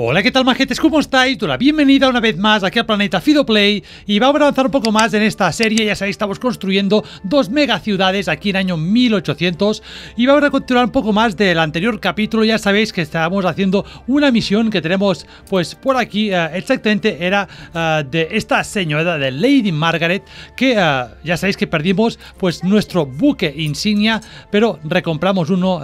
Hola, ¿qué tal majetes? ¿Cómo estáis? Hola, bienvenida una vez más aquí al planeta Fidoplay y vamos a avanzar un poco más en esta serie, ya sabéis, estamos construyendo dos mega ciudades aquí en el año 1800 y vamos a continuar un poco más del anterior capítulo, ya sabéis que estábamos haciendo una misión que tenemos pues por aquí, eh, exactamente era eh, de esta señora de Lady Margaret que eh, ya sabéis que perdimos pues nuestro buque insignia pero recompramos uno,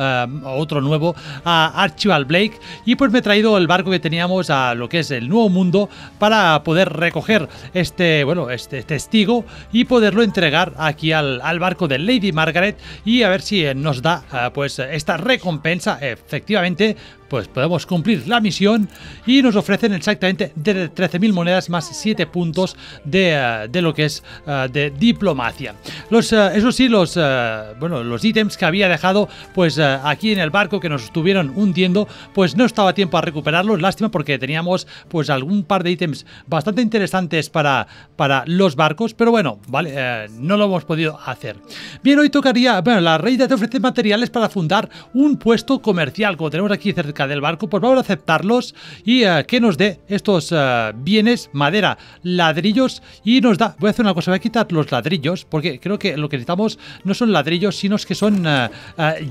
otro nuevo a Archibald Blake y pues me he traído el barco que teníamos a lo que es el Nuevo Mundo para poder recoger este, bueno, este testigo y poderlo entregar aquí al, al barco de Lady Margaret y a ver si eh, nos da eh, pues esta recompensa efectivamente pues podemos cumplir la misión y nos ofrecen exactamente 13.000 monedas más 7 puntos eh, de, lo que es eh, de diplomacia. Los, eh, eso sí, los, bueno, los ítems que había dejado pues aquí en el barco que nos estuvieron hundiendo, pues no estaba tiempo a recuperarlos, lástima porque teníamos pues algún par de ítems bastante interesantes para, para los barcos, pero bueno, vale, no lo hemos podido hacer. Bien, hoy tocaría, bueno, la reina te ofrece materiales para fundar un puesto comercial, como tenemos aquí cerca del barco, pues vamos a aceptarlos y eh, que nos dé estos eh, bienes, madera, ladrillos y nos da, voy a hacer una cosa, voy a quitar los ladrillos porque creo que lo que necesitamos no son ladrillos, sino que son eh,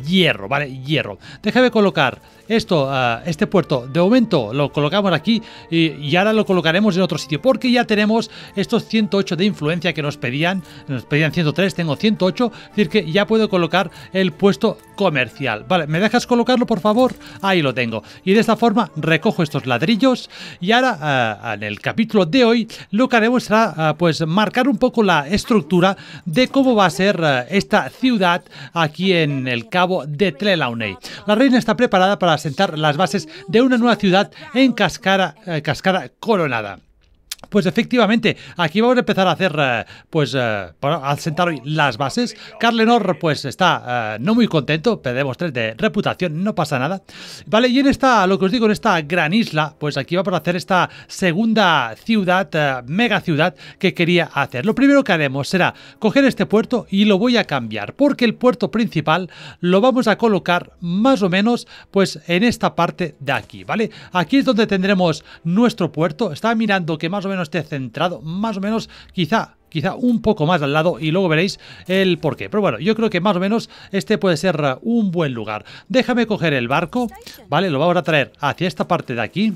hierro, ¿vale? Hierro. Déjame colocar esto, este puerto, de momento lo colocamos aquí y, ahora lo colocaremos en otro sitio, porque ya tenemos estos 108 de influencia que nos pedían, nos pedían 103, tengo 108, es decir, que ya puedo colocar el puesto comercial. Vale, ¿me dejas colocarlo, por favor? Ahí lo tengo. Y de esta forma recojo estos ladrillos y ahora en el capítulo de hoy lo que haremos será pues marcar un poco la estructura de cómo va a ser esta ciudad aquí en el cabo de Trelawney. La reina está preparada para asentar las bases de una nueva ciudad en Cascara, eh, Coronada. Pues efectivamente, aquí vamos a empezar a hacer, eh, pues, eh, a sentar hoy las bases. Carlenor, pues, está eh, no muy contento, perdemos tres de reputación, no pasa nada. Vale, y en esta, lo que os digo, en esta gran isla, pues aquí va a hacer esta segunda ciudad, mega ciudad que quería hacer. Lo primero que haremos será coger este puerto y lo voy a cambiar, porque el puerto principal lo vamos a colocar más o menos, pues, en esta parte de aquí, ¿vale? Aquí es donde tendremos nuestro puerto. Estaba mirando que más o menos esté centrado, más o menos quizá quizá un poco más al lado y luego veréis el porqué Pero bueno, yo creo que más o menos este puede ser ah, un buen lugar. Déjame coger el barco, ¿vale? Lo vamos a traer hacia esta parte de aquí,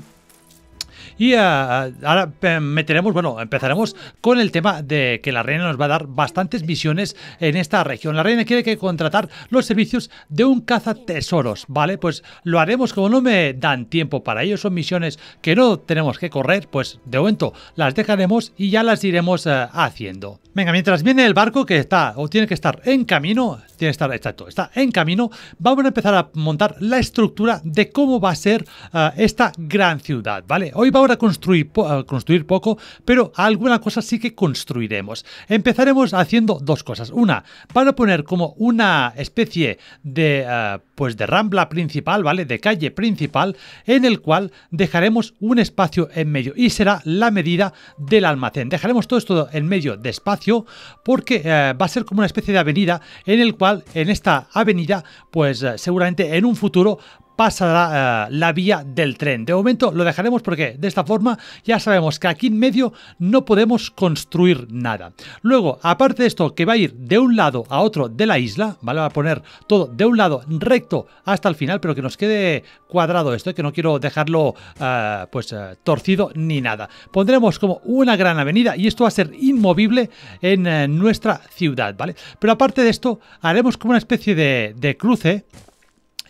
y eh, eh, ahora eh, meteremos, bueno, empezaremos con el tema de que la reina nos va a dar bastantes misiones en esta región. La reina quiere que contratar los servicios de un caza tesoros, ¿vale? Pues lo haremos como no me dan tiempo para ello. Son misiones que no tenemos que correr, pues de momento las dejaremos y ya las iremos haciendo. Venga, mientras viene el barco que está o tiene que estar en camino, tiene que estar todo está en camino. Vamos a empezar a montar la estructura de cómo va a ser eh, esta gran ciudad, ¿vale? Hoy vamos a construir, construir poco, pero alguna cosa sí que construiremos. Empezaremos haciendo dos cosas. Una, van a poner como una especie de... Eh, pues de rambla principal, ¿vale? De calle principal, en el cual dejaremos un espacio en medio y será la medida del almacén. Dejaremos todo esto en medio de espacio porque eh, va a ser como una especie de avenida en el cual en esta avenida, pues eh, seguramente en un futuro pasará eh, la vía del tren. De momento lo dejaremos porque de esta forma ya sabemos que aquí en medio no podemos construir nada. Luego, aparte de esto, que va a ir de un lado a otro de la isla, ¿vale? Va a poner todo de un lado recto hasta el final, pero que nos quede cuadrado esto, ¿eh? que no quiero dejarlo eh, pues torcido ni nada. Pondremos como una gran avenida y esto va a ser inmovible en nuestra ciudad, ¿vale? Pero aparte de esto, haremos como una especie de, de cruce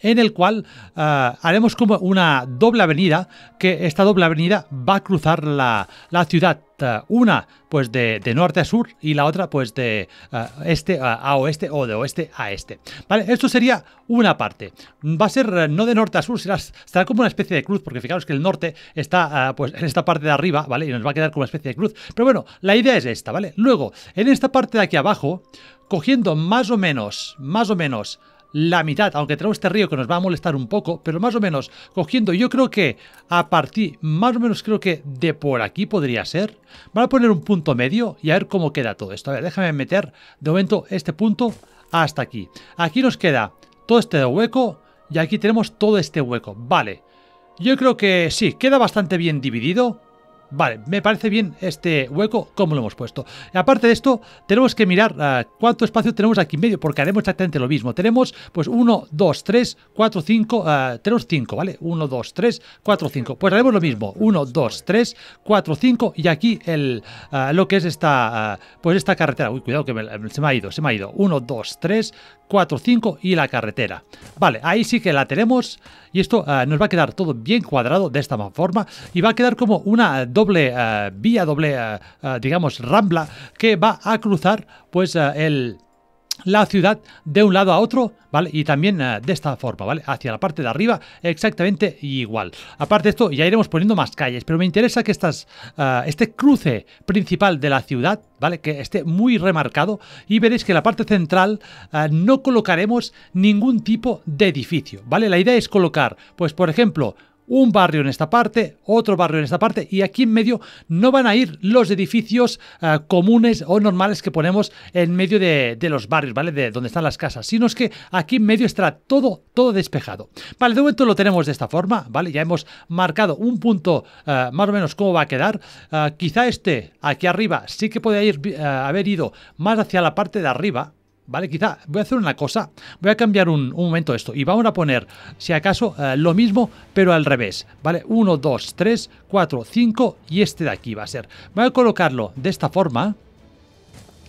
en el cual ah, haremos como una doble avenida, que esta doble avenida va a cruzar la, ciudad ah, una pues de, norte a sur y la otra pues de ah, este a, oeste o de oeste a este. Vale, esto sería una parte. Va a ser eh, no de norte a sur, será, como una especie de cruz, porque fijaros que el norte está pues en esta parte de arriba, ¿vale? Y nos va a quedar como una especie de cruz. Pero bueno, la idea es esta, ¿vale? Luego, en esta parte de aquí abajo, cogiendo más o menos, más o menos la mitad, aunque tenemos este río que nos va a molestar un poco, pero más o menos cogiendo, yo creo que a partir, más o menos creo que de por aquí podría ser, van a poner un punto medio y a ver cómo queda todo esto. A ver, déjame meter de momento este punto hasta aquí. Aquí nos queda todo este hueco y aquí tenemos todo este hueco, vale. Yo creo que sí, queda bastante bien dividido, Vale, me parece bien este hueco como lo hemos puesto. aparte de esto, tenemos que mirar ah, cuánto espacio tenemos aquí en medio, porque haremos exactamente lo mismo. Tenemos pues 1, 2, 3, 4, 5, tenemos 5, ¿vale? 1, 2, 3, 4, 5. Pues haremos lo mismo, 1, 2, 3, 4, 5 y aquí ah, lo que es esta, ah, pues esta carretera. Uy, cuidado que se me ha ido, se me ha ido. 1, 2, 3, 4, 5 y la carretera. Vale, ahí sí que la tenemos y esto nos va a quedar todo bien cuadrado de esta forma y va a quedar como una doble eh, vía, doble, eh, eh, digamos, rambla que va a cruzar pues el la ciudad de un lado a otro, ¿vale? Y también de esta forma, ¿vale? Hacia la parte de arriba, exactamente igual. Aparte de esto, ya iremos poniendo más calles, pero me interesa que estas, este cruce principal de la ciudad, ¿vale? Que esté muy remarcado y veréis que en la parte central no colocaremos ningún tipo de edificio, ¿vale? La idea es colocar, pues por ejemplo, un barrio en esta parte, otro barrio en esta parte y aquí en medio no van a ir los edificios eh, comunes o normales que ponemos en medio de, los barrios, ¿vale? De donde están las casas, sino es que aquí en medio estará todo, todo despejado. Vale, de momento lo tenemos de esta forma, ¿vale? Ya hemos marcado un punto eh, más o menos cómo va a quedar. Eh, quizá este aquí arriba sí que podría ir, haber ido más hacia la parte de arriba, ¿vale? Quizá voy a hacer una cosa, voy a cambiar un, momento esto y vamos a poner, si acaso, eh, lo mismo, pero al revés, ¿vale? 1, 2, 3, 4, 5 y este de aquí va a ser. Voy a colocarlo de esta forma,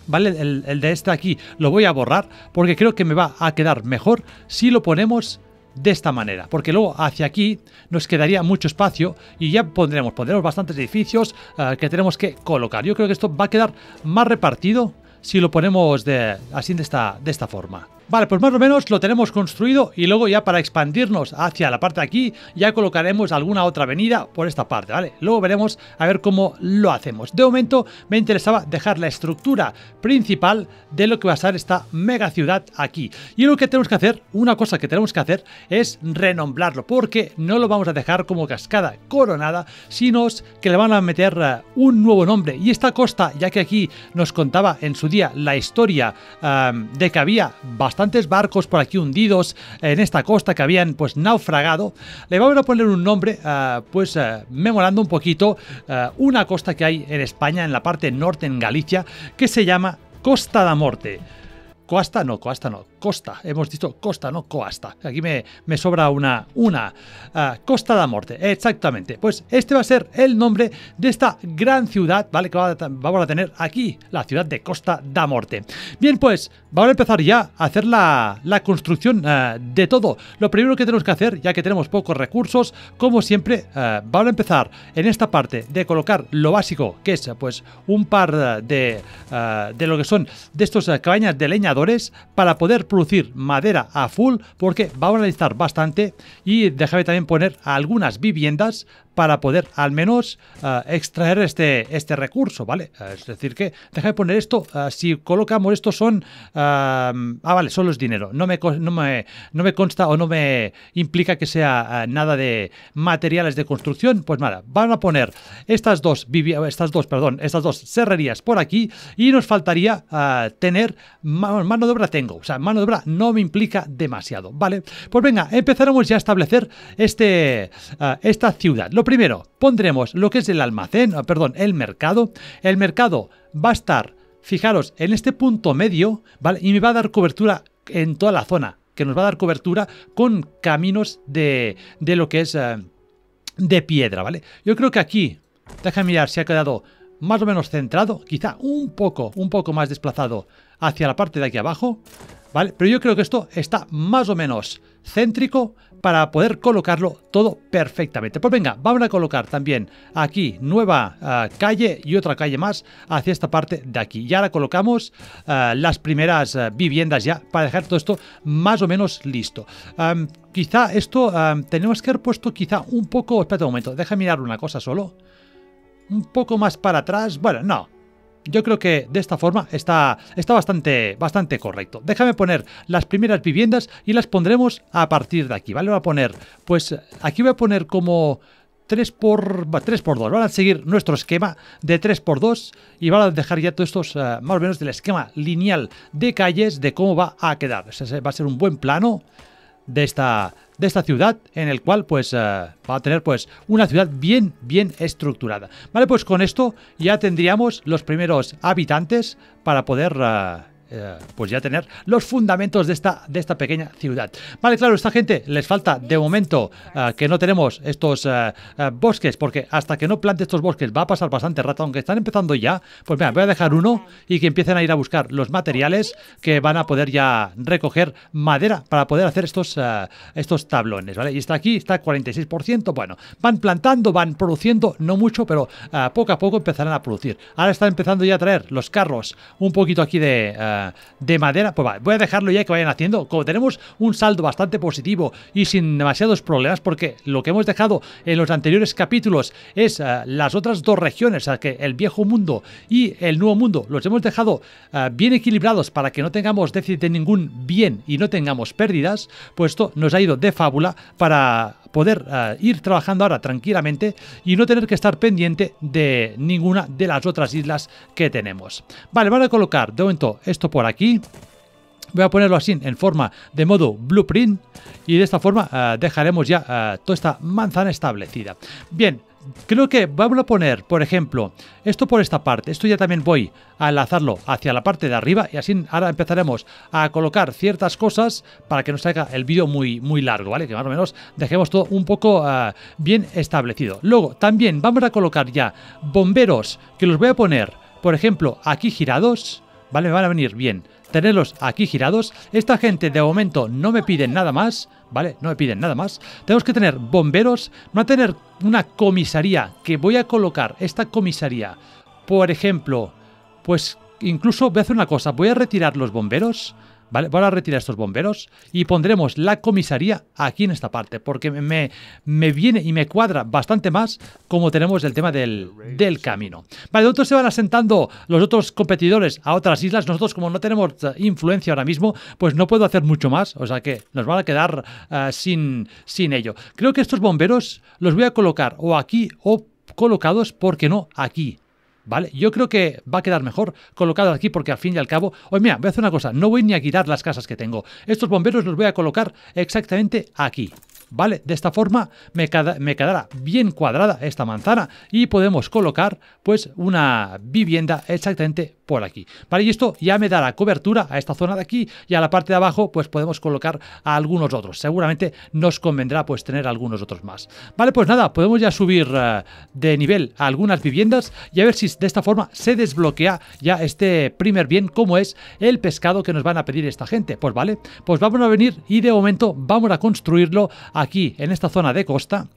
¿vale? El, de este de aquí lo voy a borrar porque creo que me va a quedar mejor si lo ponemos de esta manera, porque luego hacia aquí nos quedaría mucho espacio y ya pondremos, pondremos bastantes edificios eh, que tenemos que colocar. Yo creo que esto va a quedar más repartido si lo ponemos de, así de esta, de esta forma. Vale, pues más o menos lo tenemos construido y luego ya para expandirnos hacia la parte de aquí ya colocaremos alguna otra avenida por esta parte, ¿vale? Luego veremos a ver cómo lo hacemos. De momento me interesaba dejar la estructura principal de lo que va a ser esta mega ciudad aquí. Y lo que tenemos que hacer, una cosa que tenemos que hacer es renombrarlo porque no lo vamos a dejar como cascada coronada, sino que le van a meter eh, un nuevo nombre. Y esta costa, ya que aquí nos contaba en su día la historia eh, de que había bastante bastantes barcos por aquí hundidos en esta costa que habían pues naufragado, le vamos a poner un nombre ah, pues ah, memorando un poquito ah, una costa que hay en España, en la parte norte, en Galicia, que se llama Costa da Morte. Costa no, Costa no, Costa, hemos dicho Costa, no Coasta. Aquí me, me sobra una, una ah, Costa de Morte, exactamente. Pues este va a ser el nombre de esta gran ciudad, ¿vale? Que vamos a tener aquí, la ciudad de Costa da Morte. Bien, pues vamos a empezar ya a hacer la, construcción ah, de todo. Lo primero que tenemos que hacer, ya que tenemos pocos recursos, como siempre, ah, vamos a empezar en esta parte de colocar lo básico, que es pues un par de, de lo que son de estos cabañas de leñadores para poder producir madera a full porque va a necesitar bastante y déjame también poner algunas viviendas para poder al menos eh, extraer este, este recurso, ¿vale? Eh, es decir, que, déjame poner esto, eh, si colocamos esto son, ah, vale, solo es dinero, no me, me, no, me, consta o no me implica que sea nada de materiales de construcción, pues nada, van a poner estas dos, estas dos, perdón, estas dos serrerías por aquí y nos faltaría tener mano, de obra tengo, o sea, mano de obra no me implica demasiado, ¿vale? Pues venga, empezaremos ya a establecer este, esta ciudad. Lo Primero, pondremos lo que es el almacén, ah, perdón, el mercado. El mercado va a estar, fijaros, en este punto medio, ¿vale? Y me va a dar cobertura en toda la zona, que nos va a dar cobertura con caminos de, de lo que es eh, de piedra, ¿vale? Yo creo que aquí, déjame mirar si ha quedado más o menos centrado, quizá un poco, un poco más desplazado hacia la parte de aquí abajo, ¿vale? Pero yo creo que esto está más o menos céntrico para poder colocarlo todo perfectamente. Pues venga, vamos a colocar también aquí nueva ah, calle y otra calle más hacia esta parte de aquí. Y ahora colocamos ah, las primeras ah, viviendas ya para dejar todo esto más o menos listo. quizá esto tenemos que haber puesto quizá un poco... Espera un momento, deja mirar una cosa solo. Un poco más para atrás. Bueno, no, yo creo que de esta forma está, está bastante, bastante correcto. Déjame poner las primeras viviendas y las pondremos a partir de aquí, ¿vale? Voy a poner, pues aquí voy a poner como 3 por, por 2. Van a seguir nuestro esquema de 3 por 2 y van a dejar ya todos estos eh, más o menos del esquema lineal de calles de cómo va a quedar. va a ser un buen plano de esta, de esta ciudad en el cual pues eh, va a tener pues una ciudad bien, bien estructurada. Vale, pues con esto ya tendríamos los primeros habitantes para poder... Eh, eh, pues ya tener los fundamentos de esta, de esta pequeña ciudad. Vale, claro, esta gente les falta de momento eh, que no tenemos estos eh, bosques, porque hasta que no plante estos bosques va a pasar bastante rato, aunque están empezando ya, pues vean, voy a dejar uno y que empiecen a ir a buscar los materiales que van a poder ya recoger madera para poder hacer estos, estos tablones, ¿vale? Y está aquí, está 46%, bueno, van plantando, van produciendo, no mucho, pero poco a poco empezarán a producir. Ahora están empezando ya a traer los carros un poquito aquí de de madera. Pues vale, voy a dejarlo ya que vayan haciendo. Como tenemos un saldo bastante positivo y sin demasiados problemas, porque lo que hemos dejado en los anteriores capítulos es eh, las otras dos regiones, o sea, que el viejo mundo y el nuevo mundo, los hemos dejado eh, bien equilibrados para que no tengamos déficit de ningún bien y no tengamos pérdidas, pues esto nos ha ido de fábula para poder eh, ir trabajando ahora tranquilamente y no tener que estar pendiente de ninguna de las otras islas que tenemos. Vale, van a colocar de momento esto por aquí. Voy a ponerlo así, en forma de modo blueprint. Y de esta forma eh, dejaremos ya eh, toda esta manzana establecida. Bien, creo que vamos a poner, por ejemplo, esto por esta parte. Esto ya también voy a enlazarlo hacia la parte de arriba y así ahora empezaremos a colocar ciertas cosas para que nos salga el vídeo muy, muy largo, ¿vale? Que más o menos dejemos todo un poco eh, bien establecido. Luego, también vamos a colocar ya bomberos que los voy a poner, por ejemplo, aquí girados ¿vale? Van a venir bien tenerlos aquí girados. Esta gente de momento no me piden nada más, ¿vale? No me piden nada más. Tenemos que tener bomberos, no tener una comisaría, que voy a colocar esta comisaría, por ejemplo, pues incluso voy a hacer una cosa, voy a retirar los bomberos, ¿vale? Voy a retirar estos bomberos y pondremos la comisaría aquí en esta parte, porque me, me viene y me cuadra bastante más como tenemos el tema del, del camino. Vale, otros se van asentando los otros competidores a otras islas. Nosotros, como no tenemos eh, influencia ahora mismo, pues no puedo hacer mucho más, o sea que nos van a quedar eh, sin, sin ello. Creo que estos bomberos los voy a colocar o aquí o colocados, porque no? Aquí. ¿Vale? Yo creo que va a quedar mejor colocado aquí porque al fin y al cabo, oye, mira, voy a hacer una cosa, no voy ni a quitar las casas que tengo. Estos bomberos los voy a colocar exactamente aquí. ¿Vale? De esta forma me, me quedará bien cuadrada esta manzana y podemos colocar pues una vivienda exactamente por aquí. Vale, y esto ya me dará cobertura a esta zona de aquí y a la parte de abajo pues podemos colocar a algunos otros. Seguramente nos convendrá pues tener algunos otros más. Vale, pues nada, podemos ya subir eh, de nivel algunas viviendas y a ver si de esta forma se desbloquea ya este primer bien como es el pescado que nos van a pedir esta gente. Pues vale, pues vamos a venir y de momento vamos a construirlo aquí en esta zona de costa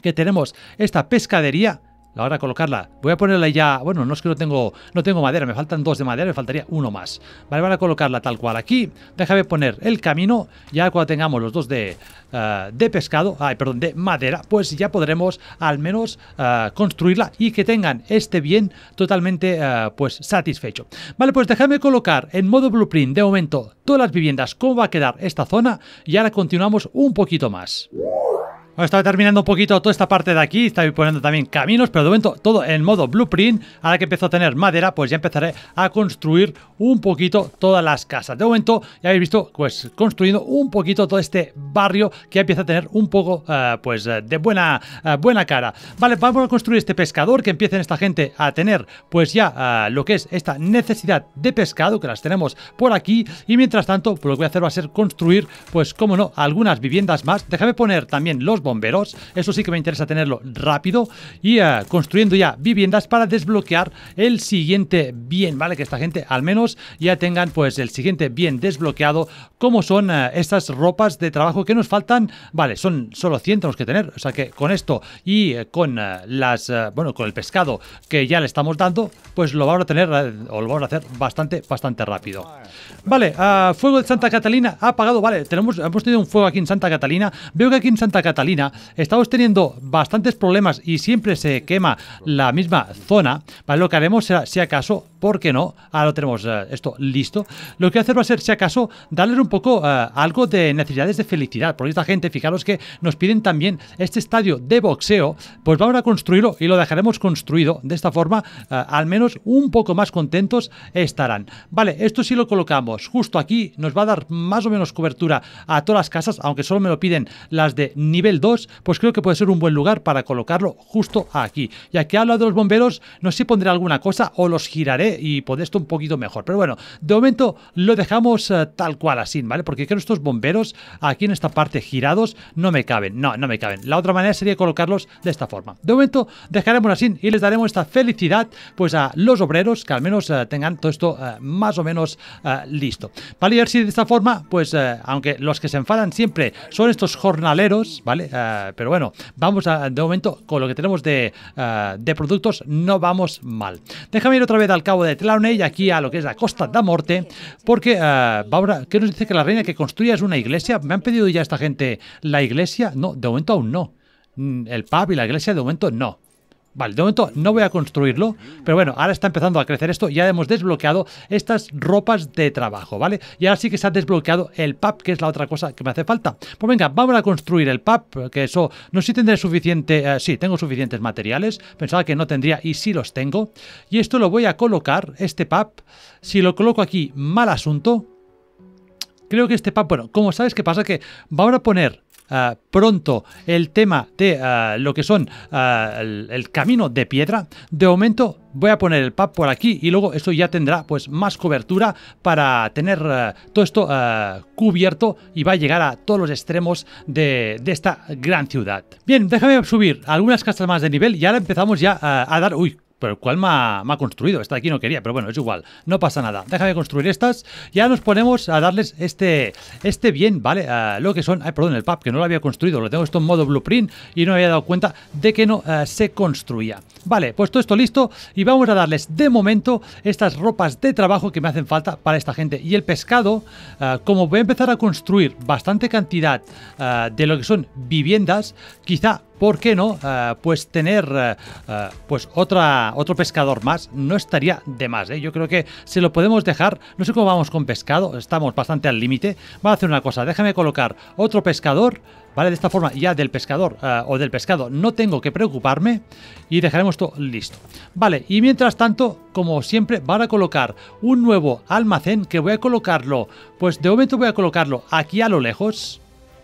que tenemos esta pescadería ahora colocarla. Voy a ponerla ya, bueno, no es que no tengo, no tengo madera, me faltan dos de madera, me faltaría uno más. Vale, van a colocarla tal cual aquí. Déjame poner el camino, ya cuando tengamos los dos de, eh, de pescado, ay, perdón, de madera, pues ya podremos al menos eh, construirla y que tengan este bien totalmente, eh, pues, satisfecho. Vale, pues déjame colocar en modo blueprint de momento todas las viviendas, cómo va a quedar esta zona y ahora continuamos un poquito más estaba terminando un poquito toda esta parte de aquí, estaba poniendo también caminos, pero de momento todo en modo blueprint. Ahora que empiezo a tener madera, pues ya empezaré a construir un poquito todas las casas. De momento ya habéis visto, pues construyendo un poquito todo este barrio que ya empieza a tener un poco, eh, pues, eh, de buena, eh, buena cara. Vale, vamos a construir este pescador, que empiecen esta gente a tener, pues ya lo que es esta necesidad de pescado, que las tenemos por aquí. Y mientras tanto, pues, lo que voy a hacer va a ser construir, pues, como no, algunas viviendas más. Déjame poner también los veros, Eso sí que me interesa tenerlo rápido y eh, construyendo ya viviendas para desbloquear el siguiente bien, ¿vale? Que esta gente al menos ya tengan pues el siguiente bien desbloqueado, como son eh, estas ropas de trabajo que nos faltan. Vale, son solo 100 tenemos que tener, o sea que con esto y eh, con las, bueno, con el pescado que ya le estamos dando, pues lo vamos a tener o lo vamos a hacer bastante, bastante rápido. Vale, fuego de Santa Catalina ha apagado, vale, tenemos, hemos tenido un fuego aquí en Santa Catalina, veo que aquí en Santa Catalina estamos teniendo bastantes problemas y siempre se quema la misma zona, ¿vale? Lo que haremos será, si acaso, ¿por qué no? Ahora lo tenemos eh, esto listo. Lo que hacer va a ser, si acaso, darles un poco eh, algo de necesidades de felicidad, porque esta gente, fijaros que nos piden también este estadio de boxeo, pues vamos a construirlo y lo dejaremos construido. De esta forma, eh, al menos un poco más contentos estarán. Vale, esto sí lo colocamos justo aquí, nos va a dar más o menos cobertura a todas las casas, aunque solo me lo piden las de nivel pues creo que puede ser un buen lugar para colocarlo justo aquí. Ya que hablo de los bomberos, no sé si pondré alguna cosa o los giraré y pondré esto un poquito mejor. Pero bueno, de momento lo dejamos eh, tal cual así, ¿vale? Porque creo que estos bomberos aquí en esta parte girados no me caben. No, no me caben. La otra manera sería colocarlos de esta forma. De momento dejaremos así y les daremos esta felicidad pues a los obreros que al menos eh, tengan todo esto eh, más o menos listo. Vale, y a ver si de esta forma, pues aunque los que se enfadan siempre son estos jornaleros, ¿vale? Ah, pero bueno, vamos a, de momento con lo que tenemos de, ah, de productos, no vamos mal. Déjame ir otra vez al cabo de Tlaune y aquí a lo que es la Costa da Morte, porque ah, Baura, ¿qué nos dice que la reina que construya es una iglesia? ¿Me han pedido ya esta gente la iglesia? No, de momento aún no. Mm, el pub y la iglesia de momento no. Vale, de momento no voy a construirlo, pero bueno, ahora está empezando a crecer esto, ya hemos desbloqueado estas ropas de trabajo, ¿vale? Y ahora sí que se ha desbloqueado el pub, que es la otra cosa que me hace falta. Pues venga, vamos a construir el pub, que eso, no sé si tendré suficiente, eh, sí, tengo suficientes materiales, pensaba que no tendría y sí los tengo. Y esto lo voy a colocar, este pub, si lo coloco aquí, mal asunto. Creo que este pub, bueno, como sabes ¿qué pasa que vamos a poner Ah, pronto el tema de ah, lo que son ah, el, camino de piedra. De momento voy a poner el pub por aquí y luego esto ya tendrá pues más cobertura para tener todo esto cubierto y va a llegar a todos los extremos de, esta gran ciudad. Bien, déjame subir algunas casas más de nivel y ahora empezamos ya a dar... Uy, pero el cual me ha, construido. Esta de aquí no quería, pero bueno, es igual. No pasa nada. Déjame construir estas. Ya nos ponemos a darles este, este bien, ¿vale? lo que son... Ay, perdón, el pub, que no lo había construido. Lo tengo esto en modo blueprint y no me había dado cuenta de que no eh, se construía. Vale, pues todo esto listo y vamos a darles de momento estas ropas de trabajo que me hacen falta para esta gente. Y el pescado, eh, como voy a empezar a construir bastante cantidad eh, de lo que son viviendas, quizá ¿por qué no? Ah, pues tener ah, ah, pues otro pescador más no estaría de más. ¿eh? Yo creo que se lo podemos dejar. No sé cómo vamos con pescado, estamos bastante al límite. Va a hacer una cosa, déjame colocar otro pescador. ¿Vale? De esta forma ya del pescador o del pescado no tengo que preocuparme y dejaremos todo listo. Vale, y mientras tanto, como siempre, van a colocar un nuevo almacén que voy a colocarlo, pues de momento voy a colocarlo aquí a lo lejos,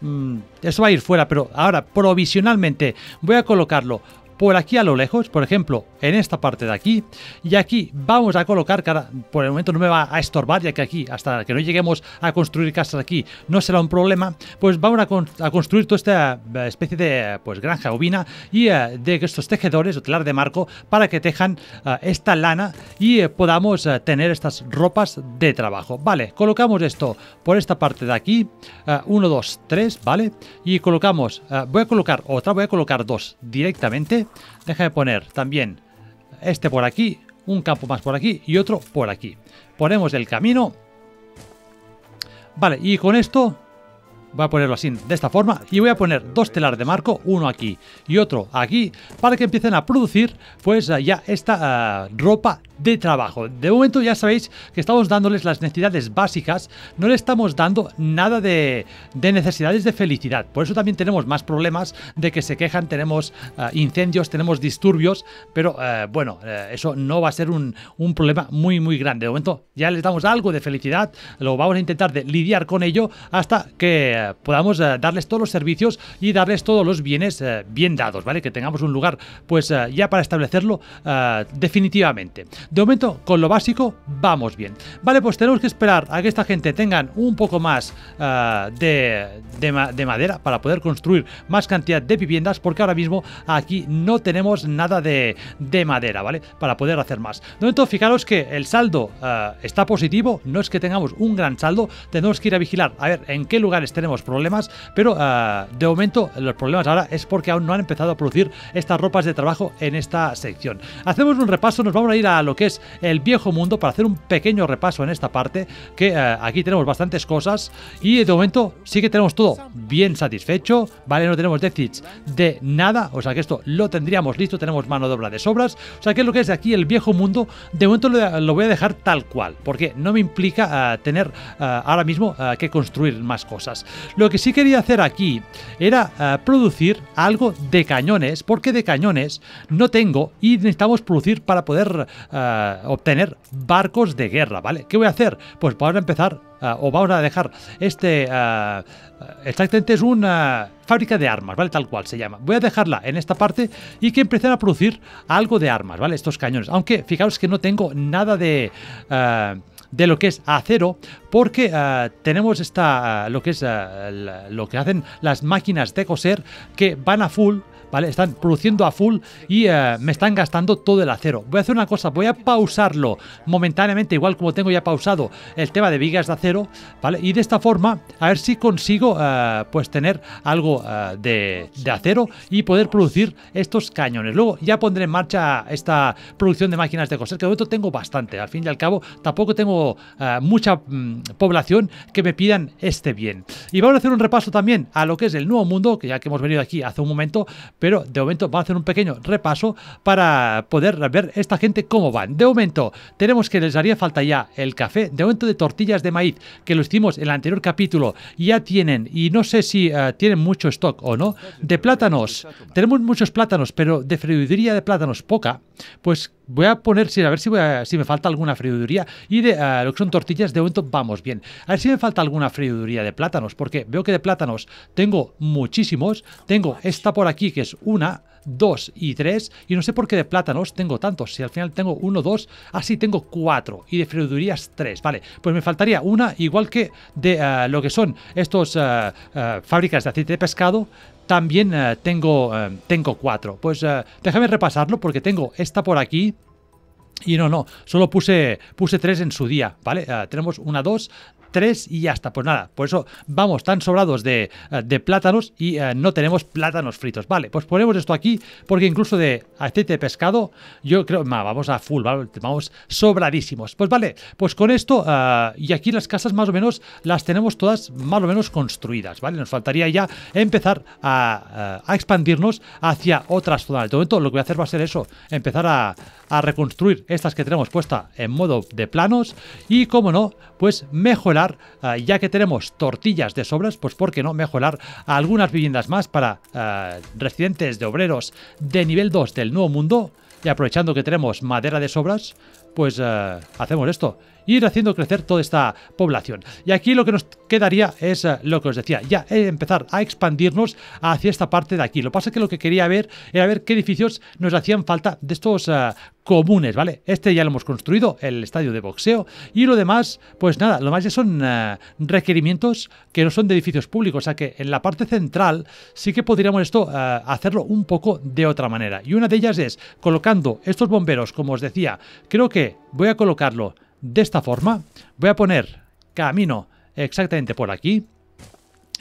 Mm, eso va a ir fuera, pero ahora provisionalmente voy a colocarlo por aquí a lo lejos, por ejemplo, en esta parte de aquí. Y aquí vamos a colocar, cada. por el momento no me va a estorbar, ya que aquí, hasta que no lleguemos a construir casas aquí, no será un problema. Pues vamos a, construir toda esta eh, especie de pues, granja ovina y eh, de estos tejedores o telar de marco para que tejan eh, esta lana y podamos tener estas ropas de trabajo. Vale, colocamos esto por esta parte de aquí. 1, 2, 3, ¿vale? Y colocamos, voy a colocar otra, voy a colocar dos directamente Deja de poner también este por aquí, un campo más por aquí y otro por aquí. Ponemos el camino. Vale, y con esto voy a ponerlo así, de esta forma, y voy a poner dos telares de marco, uno aquí y otro aquí, para que empiecen a producir pues ya esta ah, ropa de trabajo. De momento ya sabéis que estamos dándoles las necesidades básicas, no le estamos dando nada de, necesidades de felicidad. Por eso también tenemos más problemas de que se quejan, tenemos eh, incendios, tenemos disturbios, pero eh, bueno, eh, eso no va a ser un, problema muy, muy grande. De momento ya les damos algo de felicidad, lo vamos a intentar de lidiar con ello hasta que podamos darles todos los servicios y darles todos los bienes bien dados, ¿vale? Que tengamos un lugar pues ya para establecerlo definitivamente. De momento, con lo básico, vamos bien. Vale, pues tenemos que esperar a que esta gente tengan un poco más eh, de, madera para poder construir más cantidad de viviendas, porque ahora mismo aquí no tenemos nada de, madera, ¿vale? Para poder hacer más. De momento, fijaros que el saldo eh, está positivo, no es que tengamos un gran saldo, tenemos que ir a vigilar a ver en qué lugares tenemos problemas, pero eh, de momento los problemas ahora es porque aún no han empezado a producir estas ropas de trabajo en esta sección. Hacemos un repaso, nos vamos a ir a lo que es el viejo mundo para hacer un pequeño repaso en esta parte, que eh, aquí tenemos bastantes cosas y de momento sí que tenemos todo bien satisfecho, ¿vale? No tenemos déficits de nada, o sea que esto lo tendríamos listo, tenemos mano de de sobras, o sea que es lo que es aquí el viejo mundo, de momento lo, voy a dejar tal cual, porque no me implica eh, tener eh, ahora mismo que construir más cosas. Lo que sí quería hacer aquí era producir algo de cañones, porque de cañones no tengo y necesitamos producir para poder obtener barcos de guerra, ¿vale? ¿Qué voy a hacer? Pues para a empezar, ah, o vamos a dejar este... Ah, ah, exactamente es una fábrica de armas, ¿vale? Tal cual se llama. Voy a dejarla en esta parte y que empiecen a producir algo de armas, ¿vale? Estos cañones. Aunque fijaos que no tengo nada de de lo que es acero porque tenemos esta lo que es lo que hacen las máquinas de coser que van a full están produciendo a full y eh, me están gastando todo el acero. Voy a hacer una cosa, voy a pausarlo momentáneamente, igual como tengo ya pausado el tema de vigas de acero, ¿vale? Y de esta forma, a ver si consigo eh, pues tener algo eh, de, acero y poder producir estos cañones. Luego ya pondré en marcha esta producción de máquinas de coser, que de momento tengo bastante. Al fin y al cabo, tampoco tengo mucha mm, población que me pidan este bien. Y vamos a hacer un repaso también a lo que es el nuevo mundo, que ya que hemos venido aquí hace un momento, pero de momento va a hacer un pequeño repaso para poder ver esta gente cómo van. De momento tenemos que les haría falta ya el café, de momento de tortillas de maíz, que lo hicimos en el anterior capítulo, ya tienen, y no sé si eh, tienen mucho stock o no, de plátanos. Tenemos muchos plátanos, pero de freiduría de plátanos poca, pues Voy a poner, a ver si, me falta alguna freiduría. Y de eh, lo que son tortillas, de momento vamos bien. A ver si me falta alguna freiduría de plátanos, porque veo que de plátanos tengo muchísimos. Tengo esta por aquí, que es una, dos y tres. Y no sé por qué de plátanos tengo tantos. Si al final tengo uno, dos, así tengo cuatro. Y de freidurías, tres. Vale, pues me faltaría una, igual que de eh, lo que son estos eh, fábricas de aceite de pescado también eh, tengo, eh, tengo cuatro. Pues eh, déjame repasarlo porque tengo esta por aquí. Y no, no, solo puse, puse tres en su día, ¿vale? tenemos una, dos, tres y ya está. Pues nada, por eso vamos tan sobrados de, eh, plátanos y eh, no tenemos plátanos fritos. Vale, pues ponemos esto aquí porque incluso de aceite de pescado, yo creo, vamos a full, vamos sobradísimos. Pues vale, pues con esto eh, y aquí las casas más o menos las tenemos todas más o menos construidas, ¿vale? Nos faltaría ya empezar a, expandirnos hacia otras zonas. De momento lo que voy a hacer va a ser eso, empezar a, a reconstruir estas que tenemos puesta en modo de planos y como no, pues mejorar eh, ya que tenemos tortillas de sobras, pues por qué no mejorar algunas viviendas más para eh, residentes de obreros de nivel 2 del Nuevo Mundo. Y aprovechando que tenemos madera de sobras, pues eh, hacemos esto ir haciendo crecer toda esta población. Y aquí lo que nos quedaría es eh, lo que os decía, ya eh, empezar a expandirnos hacia esta parte de aquí. Lo que pasa es que lo que quería ver era ver qué edificios nos hacían falta de estos eh, comunes, ¿vale? Este ya lo hemos construido, el estadio de boxeo, y lo demás, pues nada, lo más ya son requerimientos que no son de edificios públicos, o sea que en la parte central sí que podríamos esto hacerlo un poco de otra manera. Y una de ellas es colocando estos bomberos, como os decía, creo que voy a colocarlo de esta forma. Voy a poner camino exactamente por aquí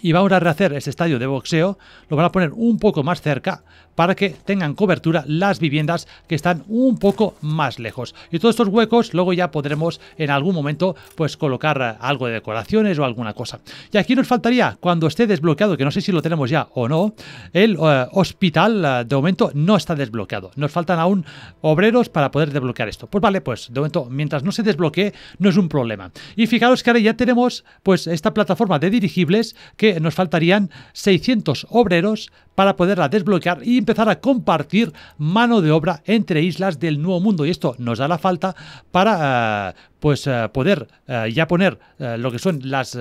y vamos a rehacer ese estadio de boxeo, lo van a poner un poco más cerca para que tengan cobertura las viviendas que están un poco más lejos. Y todos estos huecos luego ya podremos en algún momento pues colocar eh, algo de decoraciones o alguna cosa. Y aquí nos faltaría, cuando esté desbloqueado, que no sé si lo tenemos ya o no, el eh, hospital eh, de momento no está desbloqueado. Nos faltan aún obreros para poder desbloquear esto. Pues vale, pues de momento mientras no se desbloquee no es un problema. Y fijaros que ahora ya tenemos pues esta plataforma de dirigibles que nos faltarían 600 obreros para poderla desbloquear y empezar a compartir mano de obra entre islas del Nuevo Mundo. Y esto nos da la falta para eh, pues, eh, poder eh, ya poner lo que son las,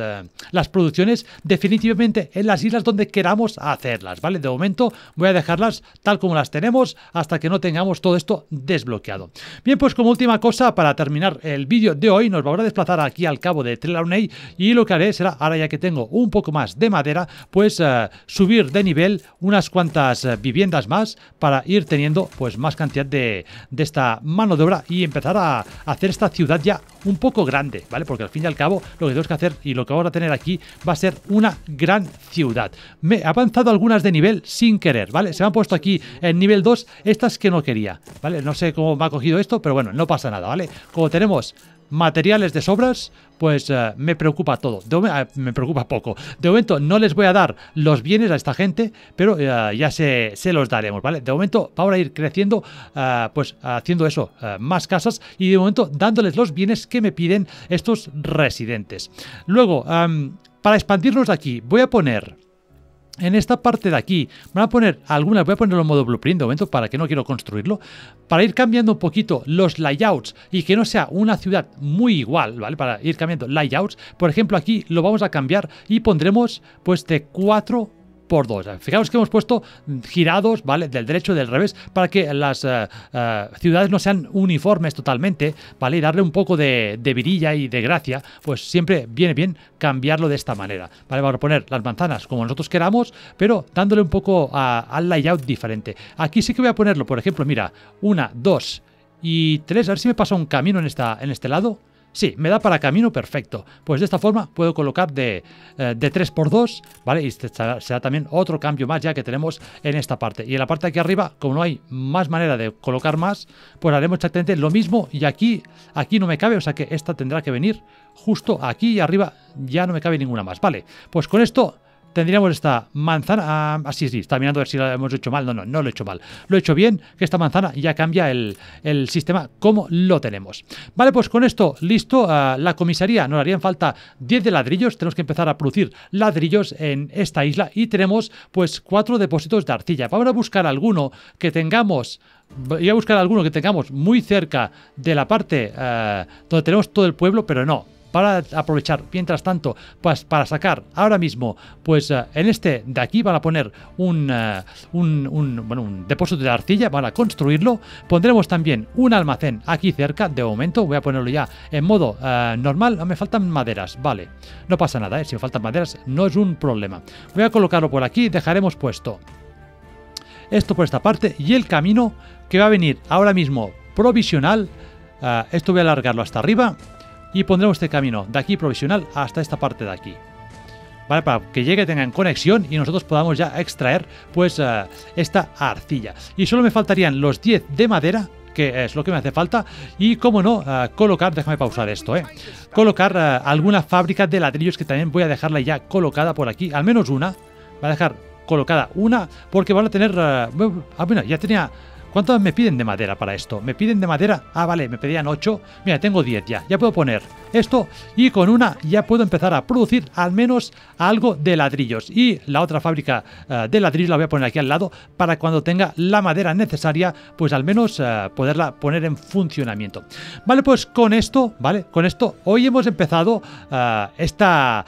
las producciones definitivamente en las islas donde queramos hacerlas. ¿vale? De momento voy a dejarlas tal como las tenemos hasta que no tengamos todo esto desbloqueado. Bien, pues como última cosa, para terminar el vídeo de hoy, nos vamos a desplazar aquí al cabo de Trelawney y lo que haré será, ahora ya que tengo un poco más de madera, pues eh, subir de nivel unas cuantas eh, viviendas más para ir teniendo pues más cantidad de, de esta mano de obra y empezar a hacer esta ciudad ya un poco grande, ¿vale? Porque al fin y al cabo lo que tenemos que hacer y lo que vamos a tener aquí va a ser una gran ciudad. Me he avanzado algunas de nivel sin querer, ¿vale? Se me han puesto aquí en nivel 2 estas que no quería, ¿vale? No sé cómo me ha cogido esto, pero bueno, no pasa nada, ¿vale? Como tenemos materiales de sobras, pues eh, me preocupa todo. Ah, me preocupa poco. De momento no les voy a dar los bienes a esta gente, pero eh, ya se, los daremos, ¿vale? De momento para a ir creciendo, eh, pues haciendo eso, más casas y de momento dándoles los bienes que me piden estos residentes. Luego, para expandirnos de aquí, voy a poner en esta parte de aquí, van a poner algunas, voy a ponerlo en modo blueprint de momento para que no quiero construirlo, para ir cambiando un poquito los layouts y que no sea una ciudad muy igual, ¿vale? Para ir cambiando layouts, por ejemplo aquí lo vamos a cambiar y pondremos pues de 4 por dos. Fijaos que hemos puesto girados, ¿vale? Del derecho del revés, para que las eh, eh, ciudades no sean uniformes totalmente, ¿vale? Y darle un poco de, virilla y de gracia, pues siempre viene bien cambiarlo de esta manera, ¿vale? Vamos a poner las manzanas como nosotros queramos, pero dándole un poco al layout diferente. Aquí sí que voy a ponerlo, por ejemplo, mira, una, dos y tres, a ver si me pasa un camino en, esta, en este lado. Sí, me da para camino perfecto. Pues de esta forma puedo colocar de, eh, de 3x2, ¿vale? Y será, también otro cambio más ya que tenemos en esta parte. Y en la parte de aquí arriba, como no hay más manera de colocar más, pues haremos exactamente lo mismo. Y aquí, aquí no me cabe, o sea que esta tendrá que venir justo aquí y arriba ya no me cabe ninguna más. Vale, pues con esto tendríamos esta manzana. Ah, ah sí, sí, está mirando a ver si lo hemos hecho mal. No, no, no lo he hecho mal. Lo he hecho bien, que esta manzana ya cambia el, sistema como lo tenemos. Vale, pues con esto listo. Ah, la comisaría nos harían falta 10 de ladrillos. Tenemos que empezar a producir ladrillos en esta isla y tenemos pues cuatro depósitos de arcilla. Vamos a buscar alguno que tengamos voy a buscar alguno que tengamos muy cerca de la parte ah, donde tenemos todo el pueblo, pero no para aprovechar, mientras tanto, pues para sacar ahora mismo, pues eh, en este de aquí van a poner eh, un, un, bueno, un depósito de arcilla, van a construirlo, pondremos también un almacén aquí cerca, de momento voy a ponerlo ya en modo eh, normal, ah, me faltan maderas, vale, no pasa nada, si me faltan maderas no es un problema, voy a colocarlo por aquí, dejaremos puesto esto por esta parte y el camino que va a venir ahora mismo provisional, esto voy a alargarlo hasta arriba, y pondremos este camino de aquí provisional hasta esta parte de aquí. ¿Vale? Para que llegue, tengan conexión y nosotros podamos ya extraer pues eh, esta arcilla. Y solo me faltarían los 10 de madera que es lo que me hace falta y como no eh, colocar déjame pausar esto eh colocar eh, alguna fábrica de ladrillos que también voy a dejarla ya colocada por aquí al menos una voy a dejar colocada una porque van a tener ah bueno ya tenía ¿Cuánto me piden de madera para esto? Me piden de madera. Ah, vale, me pedían 8. Mira, tengo 10 ya. Ya puedo poner esto y con una ya puedo empezar a producir al menos algo de ladrillos. Y la otra fábrica eh, de ladrillos la voy a poner aquí al lado para cuando tenga la madera necesaria, pues al menos eh, poderla poner en funcionamiento. Vale, pues con esto, ¿vale? Con esto hoy hemos empezado eh, esta,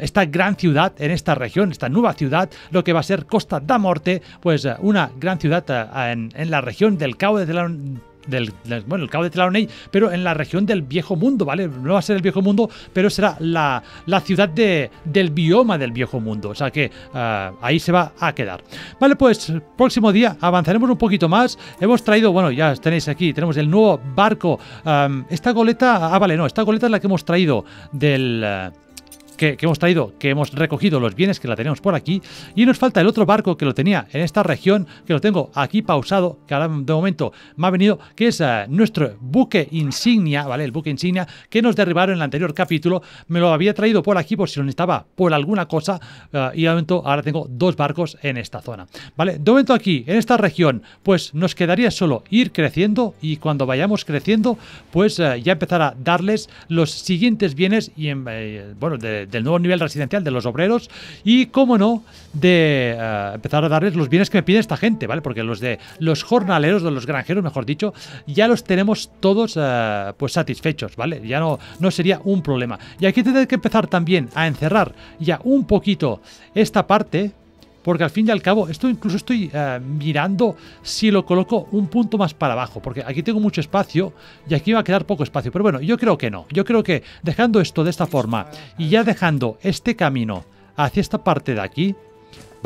esta gran ciudad en esta región, esta nueva ciudad, lo que va a ser Costa da Morte, pues una gran ciudad en, la región del Cabo de la bueno, el cabo de Tlaroney, pero en la región del Viejo Mundo, ¿vale? No va a ser el Viejo Mundo, pero será la, ciudad del bioma del Viejo Mundo, o sea que eh, ahí se va a quedar. Vale, pues próximo día avanzaremos un poquito más. Hemos traído, bueno, ya tenéis aquí, tenemos el nuevo barco. Eh, esta goleta, ah, vale, no, esta goleta es la que hemos traído del... Eh, que, hemos traído, que hemos recogido los bienes que la tenemos por aquí. Y nos falta el otro barco que lo tenía en esta región, que lo tengo aquí pausado, que ahora de momento me ha venido, que es eh, nuestro buque insignia, ¿vale? El buque insignia que nos derribaron en el anterior capítulo. Me lo había traído por aquí por si lo necesitaba por alguna cosa. Eh, y de momento ahora tengo dos barcos en esta zona, ¿vale? De momento aquí, en esta región, pues nos quedaría solo ir creciendo y cuando vayamos creciendo, pues eh, ya empezar a darles los siguientes bienes y, bueno, de, del nuevo nivel residencial de los obreros y, cómo no, de eh, empezar a darles los bienes que me pide esta gente, ¿vale? Porque los de los jornaleros, de los granjeros, mejor dicho, ya los tenemos todos eh, pues satisfechos, ¿vale? Ya no, no sería un problema. Y aquí tendré que empezar también a encerrar ya un poquito esta parte porque al fin y al cabo, esto incluso estoy eh, mirando si lo coloco un punto más para abajo, porque aquí tengo mucho espacio y aquí va a quedar poco espacio, pero bueno, yo creo que no, yo creo que dejando esto de esta forma y ya dejando este camino hacia esta parte de aquí,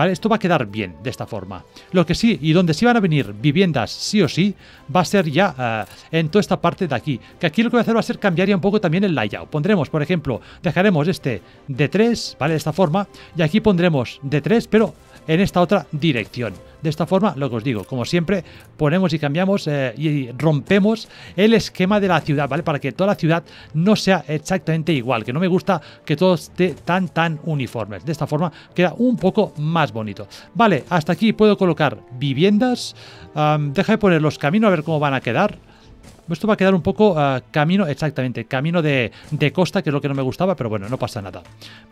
esto va a quedar bien de esta forma. Lo que sí, y donde sí van a venir viviendas sí o sí, va a ser ya eh, en toda esta parte de aquí. Que aquí lo que voy a hacer va a ser cambiar un poco también el layout. Pondremos, por ejemplo, dejaremos este de 3, ¿vale? De esta forma. Y aquí pondremos de 3, pero en esta otra dirección. De esta forma, lo que os digo, como siempre, ponemos y cambiamos eh, y rompemos el esquema de la ciudad, ¿vale? Para que toda la ciudad no sea exactamente igual, que no me gusta que todo esté tan, tan uniforme. De esta forma queda un poco más bonito. Vale, hasta aquí puedo colocar viviendas. deja de poner los caminos a ver cómo van a quedar. Esto va a quedar un poco ah, camino, exactamente, camino de, costa, que es lo que no me gustaba, pero bueno, no pasa nada.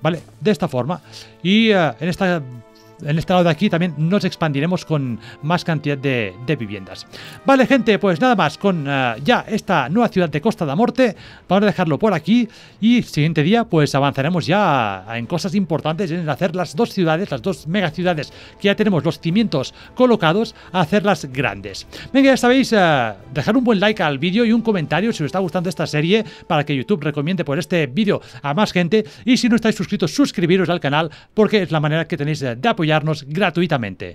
¿Vale? De esta forma. Y ah, en esta en este lado de aquí también nos expandiremos con más cantidad de, viviendas. Vale, gente, pues nada más con eh, ya esta nueva ciudad de Costa de Morte. Vamos a dejarlo por aquí y el siguiente día pues avanzaremos ya en cosas importantes, en hacer las dos ciudades, las dos mega ciudades que ya tenemos los cimientos colocados, a hacerlas grandes. Venga, ya sabéis, eh, dejar un buen like al vídeo y un comentario si os está gustando esta serie para que YouTube recomiende por este vídeo a más gente y si no estáis suscritos, suscribiros al canal porque es la manera que tenéis eh, de apoyar apoyarnos gratuitamente.